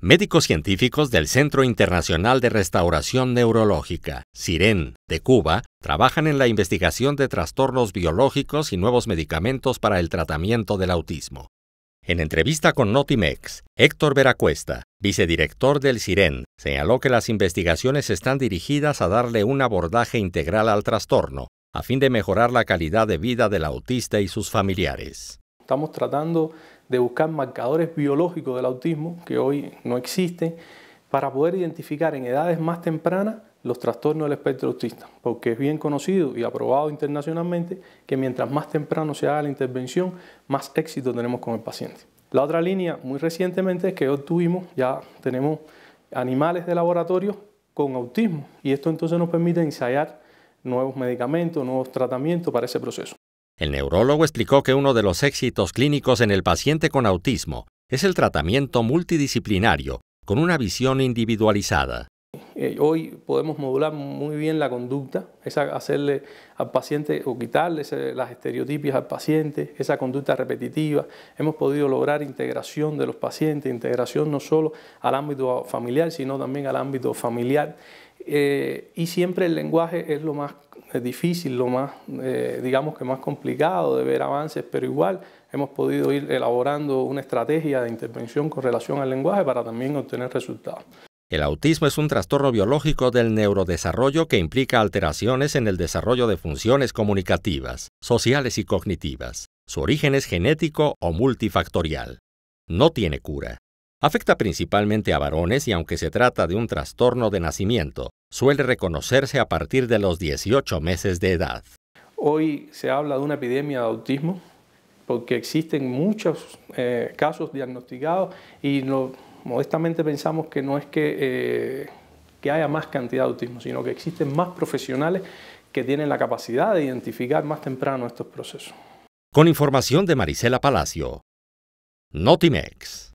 médicos científicos del Centro Internacional de Restauración Neurológica, CIREN, de Cuba, trabajan en la investigación de trastornos biológicos y nuevos medicamentos para el tratamiento del autismo. En entrevista con Notimex, Héctor Veracuesta, vicedirector del CIREN, señaló que las investigaciones están dirigidas a darle un abordaje integral al trastorno, a fin de mejorar la calidad de vida del autista y sus familiares. Estamos tratando de buscar marcadores biológicos del autismo, que hoy no existen, para poder identificar en edades más tempranas los trastornos del espectro autista, porque es bien conocido y aprobado internacionalmente que mientras más temprano se haga la intervención, más éxito tenemos con el paciente. La otra línea muy recientemente es que obtuvimos, ya tenemos animales de laboratorio con autismo y esto entonces nos permite ensayar nuevos medicamentos, nuevos tratamientos para ese proceso. El neurólogo explicó que uno de los éxitos clínicos en el paciente con autismo es el tratamiento multidisciplinario, con una visión individualizada. Eh, hoy podemos modular muy bien la conducta, hacerle al paciente o quitarle las estereotipias al paciente, esa conducta repetitiva. Hemos podido lograr integración de los pacientes, integración no solo al ámbito familiar, sino también al ámbito familiar. Eh, y siempre el lenguaje es lo más eh, difícil, lo más, digamos que más complicado de ver avances, pero igual hemos podido ir elaborando una estrategia de intervención con relación al lenguaje para también obtener resultados. El autismo es un trastorno biológico del neurodesarrollo que implica alteraciones en el desarrollo de funciones comunicativas, sociales y cognitivas. Su origen es genético o multifactorial. No tiene cura. Afecta principalmente a varones y aunque se trata de un trastorno de nacimiento, suele reconocerse a partir de los 18 meses de edad. Hoy se habla de una epidemia de autismo porque existen muchos eh, casos diagnosticados y no modestamente pensamos que no es eh, que, haya más cantidad de autismo, sino que existen más profesionales que tienen la capacidad de identificar más temprano estos procesos. Con información de Marisela Palacio, Notimex.